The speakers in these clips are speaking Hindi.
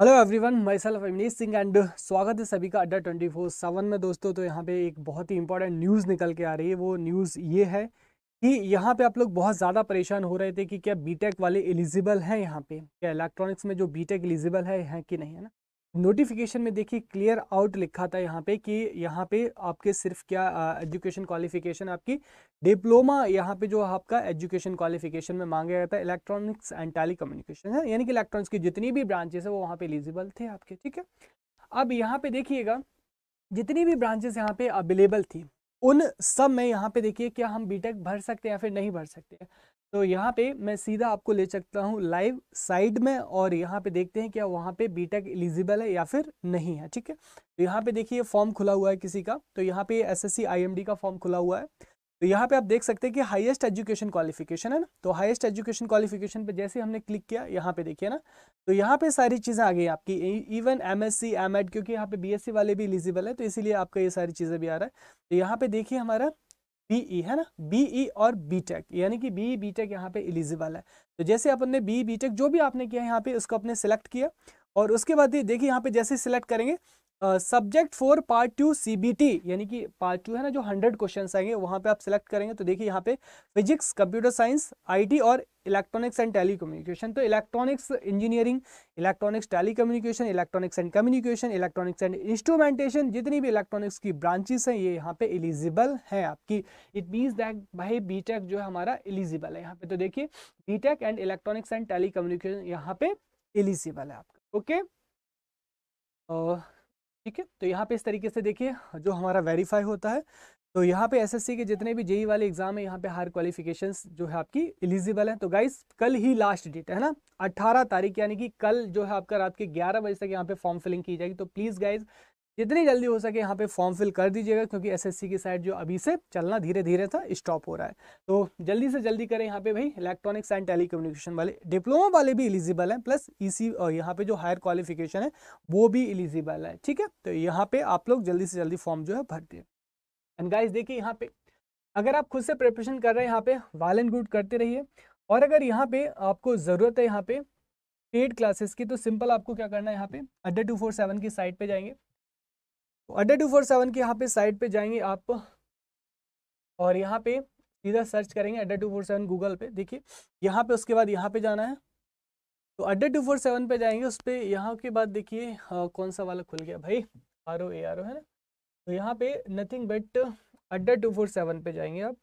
Hello everyone myself Amnish Singh and स्वागत है सभी का अड्डा ट्वेंटी फोर सेवन में दोस्तों तो यहाँ पे एक बहुत ही इंपॉर्टेंट न्यूज़ निकल के आ रही है वो न्यूज़ ये है कि यहाँ पे आप लोग बहुत ज़्यादा परेशान हो रहे थे कि क्या बीटेक वाले एलिजिबल हैं यहाँ पे क्या इलेक्ट्रॉनिक्स में जो बीटेक एलिजिबल है है कि नहीं है ना नोटिफिकेशन में देखिए क्लियर आउट लिखा था यहाँ पे कि यहाँ पे आपके सिर्फ क्या एजुकेशन क्वालिफिकेशन आपकी डिप्लोमा यहाँ पे जो आपका एजुकेशन क्वालिफिकेशन में मांगा गया था इलेक्ट्रॉनिक्स एंड टेली कम्युनिकेशन है यानी कि इलेक्ट्रॉनिक्स की जितनी भी ब्रांचेस है वो वहाँ पे एलिजिबल थे आपके ठीक है अब यहाँ पे देखिएगा जितनी भी ब्रांचेस यहाँ पे अवेलेबल थी उन सब में यहाँ पे देखिए क्या हम बीटेक भर सकते हैं या फिर नहीं भर सकते हैं तो यहाँ पे मैं सीधा आपको ले सकता हूँ लाइव साइड में और यहाँ पे देखते हैं क्या वहाँ पे बीटेक एलिजिबल है या फिर नहीं है ठीक है तो यहाँ पे देखिए फॉर्म खुला हुआ है किसी का तो यहाँ पे एसएससी आईएमडी का फॉर्म खुला हुआ है तो यहाँ पे आप देख सकते हैं कि हाईएस्ट एजुकेशन क्वालिफिकेशन है ना तो हाईएस्ट एजुकेशन क्वालिफिकेशन पे जैसे हमने क्लिक किया यहाँ पे देखिए ना तो यहाँ पे सारी चीज़ें आ गई आपकी even M S C M Ed क्योंकि यहाँ पे बीएससी वाले भी एलिजिबल है तो इसीलिए आपका ये सारी चीज़ें भी आ रहा है तो यहाँ पे देखिए हमारा बीई e, है ना बीई e और बीटेक यानी कि बी बी टेक यहाँ पे एलिजिबल है तो जैसे अपन ने बी बीटेक जो भी आपने किया यहाँ पे उसको अपने सेलेक्ट किया और उसके बाद देखिए यहाँ पे जैसे सिलेक्ट करेंगे subject four part two CBT यानी कि पार्ट टू है ना जो हंड्रेड क्वेश्चन आएंगे वहां पे आप सिलेक्ट करेंगे तो देखिए यहाँ पे फिजिक्स कंप्यूटर साइंस आईटी और इलेक्ट्रॉनिक्स एंड टेलीकम्युनिकेशन कम्युनिकेशन तो electronics engineering electronics telecommunication electronics and communication electronics and instrumentation जितनी भी इलेक्ट्रॉनिक्स की ब्रांचेस हैं ये यहाँ पे एलिजिबल है आपकी इट मीन्स दैट भाई बीटेक जो है हमारा एलिजिबल है यहाँ पे तो देखिए BTech and electronics and telecommunication यहाँ पे एलिजिबल है आपका ओके okay? Uh, ठीक है तो यहाँ पे इस तरीके से देखिए जो हमारा वेरीफाई होता है तो यहाँ पे एसएससी के जितने भी जेई e वाले एग्जाम है यहाँ पे हायर क्वालिफिकेशन जो है आपकी एलिजिबल है तो गाइस कल ही लास्ट डेट है ना 18 तारीख यानी कि कल जो है आपका रात के 11 बजे तक यहाँ पे फॉर्म फिलिंग की जाएगी तो प्लीज़ गाइज जितनी जल्दी हो सके यहाँ पे फॉर्म फिल कर दीजिएगा क्योंकि एसएससी की साइड जो अभी से चलना धीरे धीरे था स्टॉप हो रहा है तो जल्दी से जल्दी करें यहाँ पे भाई इलेक्ट्रॉनिक्स एंड टेली वाले डिप्लोमा वाले भी इलिजिबल हैं प्लस ई सी यहाँ पे जो हायर क्वालिफिकेशन है वो भी इलिजिबल है ठीक है तो यहाँ पे आप लोग जल्दी से जल्दी फॉर्म जो है भर दें एंड गाइज देखिए यहाँ पे अगर आप खुद से प्रिपरेशन कर रहे हैं यहाँ पे वाल एंड गुड करते रहिए और अगर यहाँ पे आपको ज़रूरत है यहाँ पे पेड क्लासेस की तो सिंपल आपको क्या करना है यहाँ पे अड्डा टू फोर सेवन की साइट पे जाएंगे अड्डा टू फोर सेवन के यहाँ पे साइट पे जाएंगे आप और यहाँ पे सीधा सर्च करेंगे अड्डा टू फोर सेवन गूगल पे देखिए यहाँ पे उसके बाद यहाँ पे जाना है तो अड्डा टू फोर सेवन पे जाएंगे उस पर यहाँ के बाद देखिए कौन सा वाला खुल गया भाई R O A R O है ना तो यहाँ पे nothing but Adda two four seven पे जाएंगे आप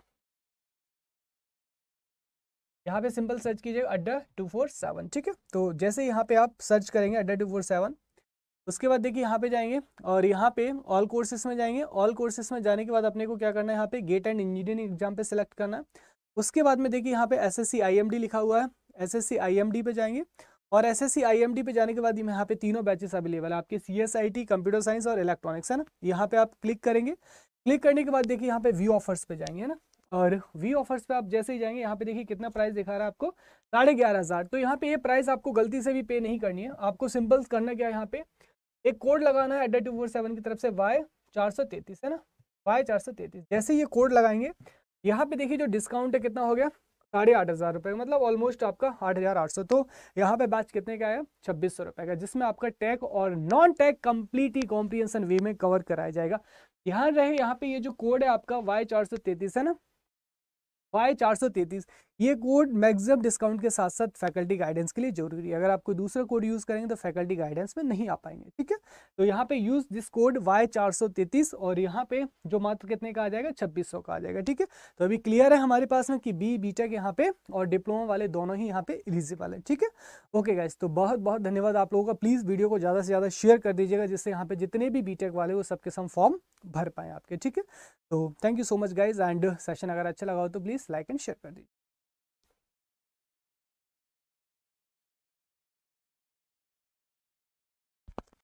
यहाँ पे सिंपल सर्च कीजिएगा अड्डा टू फोर सेवन ठीक है तो जैसे यहाँ पे आप सर्च करेंगे अड्डा टू फोर सेवन उसके बाद देखिए यहाँ पे जाएंगे और यहाँ पे ऑल कोर्सेस में जाएंगे ऑल कोर्सेस में जाने के बाद अपने को क्या करना है यहाँ पे गेट एंड इंजीनियरिंग एग्जाम पे सिलेक्ट करना है उसके बाद में देखिए यहाँ पे एस एस लिखा हुआ है एस एस पे जाएंगे और एस एस पे जाने के बाद यहाँ पे तीनों बैचेस अवेलेबल है आपके C S I T computer science और इलेक्ट्रॉनिक्स है ना यहाँ पे आप क्लिक करेंगे क्लिक करने के बाद देखिए यहाँ पे व्यू ऑफर्स पे जाएंगे है ना और वी ऑफर्स पे आप जैसे ही जाएंगे यहाँ पे देखिए कितना प्राइस दिखा रहा है आपको साढ़े ग्यारह हज़ार तो यहाँ पे ये यह प्राइस आपको गलती से भी पे नहीं करनी है आपको सिंपल करना क्या है यहाँ पे एक कोड लगाना है एड्डा टू फोर सेवन की तरफ से वाई चार सौ तैतीस है ना वाई चार सौ तैतीस जैसे ये कोड लगाएंगे यहाँ पे देखिए जो डिस्काउंट है कितना हो गया साढ़े आठ हज़ार रुपये मतलब ऑलमोस्ट आपका आठ हज़ार आठ सौ तो यहाँ पे बैच कितने का आया छब्बीस सौ रुपये का जिसमें आपका टैग और नॉन टैग ही कॉम्प्रीहेंसन वे में कवर कराया जाएगा ध्यान रहे यहाँ पे ये जो कोड है आपका वाई चार सौ तैतीस है ना वाई चार सौ तैतीस ये कोड मैक्सिमम डिस्काउंट के साथ साथ फैकल्टी गाइडेंस के लिए जरूरी है अगर आप कोई दूसरा कोड यूज़ करेंगे तो फैकल्टी गाइडेंस में नहीं आ पाएंगे ठीक है तो यहाँ पे यूज़ दिस कोड वाई चार सौ तैतीस और यहाँ पे जो मात्र कितने का आ जाएगा छब्बीस सौ का आ जाएगा ठीक है तो अभी क्लियर है हमारे पास में कि बी बीटेक यहाँ पे और डिप्लोमा वाले दोनों ही यहाँ पे एलिजिबल है ठीक है ओके गाइज तो बहुत बहुत धन्यवाद आप लोगों का प्लीज़ वीडियो को ज़्यादा से ज़्यादा शेयर कर दीजिएगा जिससे यहाँ पे जितने भी बीटेक वाले वो सबके सम फॉर्म भर पाए आपके ठीक है तो thank you so much guys and session अगर अच्छा लगा हो तो प्लीज़ लाइक एंड शेयर कर दीजिए